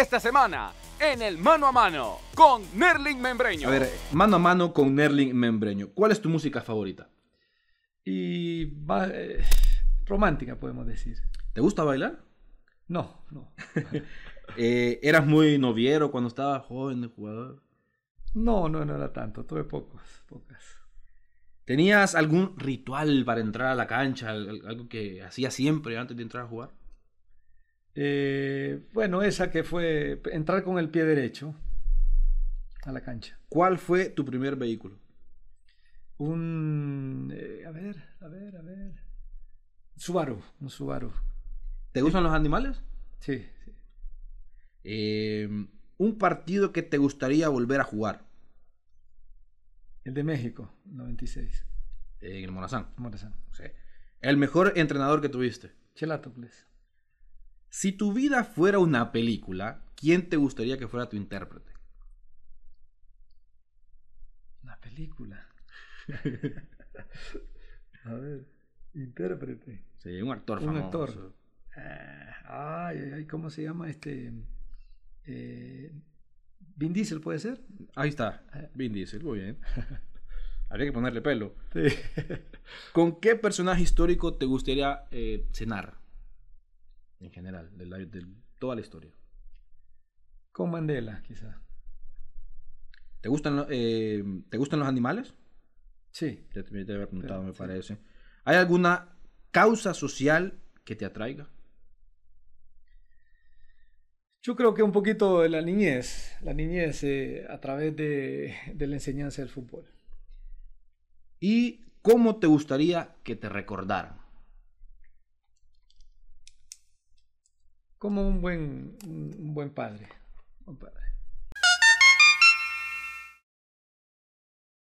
esta semana en el mano a mano con Nerling Membreño. A ver, mano a mano con Nerling Membreño. ¿Cuál es tu música favorita? Y eh, romántica, podemos decir. ¿Te gusta bailar? No, no. Eh, ¿Eras muy noviero cuando estabas joven de jugador? No, no, no era tanto. Tuve pocos, pocas. ¿Tenías algún ritual para entrar a la cancha? ¿Algo que hacías siempre antes de entrar a jugar? Eh, bueno, esa que fue entrar con el pie derecho a la cancha. ¿Cuál fue tu primer vehículo? Un... Eh, a ver, a ver, a ver. Subaru, un Subaru. ¿Te gustan los animales? Sí, eh, un partido que te gustaría volver a jugar. El de México, 96. En el Morazán. Morazán. Sí. El mejor entrenador que tuviste. Chelato, please. Si tu vida fuera una película, ¿quién te gustaría que fuera tu intérprete? Una película. A ver, intérprete. Sí, un actor famoso. Un actor. Ah, ay, ¿cómo se llama este? Eh, Vin Diesel, ¿puede ser? Ahí está, ah. Vin Diesel, muy bien. Habría que ponerle pelo. Sí. ¿Con qué personaje histórico te gustaría eh, cenar? en general, de, toda la historia. Con Mandela, quizás. Eh, ¿Te gustan, los animales? Sí. Te, te preguntado, me parece. ¿Hay alguna causa social que te atraiga? Yo creo que un poquito de la niñez, la niñez eh, a través de, la enseñanza del fútbol. ¿Y cómo te gustaría que te recordaran? como un buen, un buen padre. Un padre.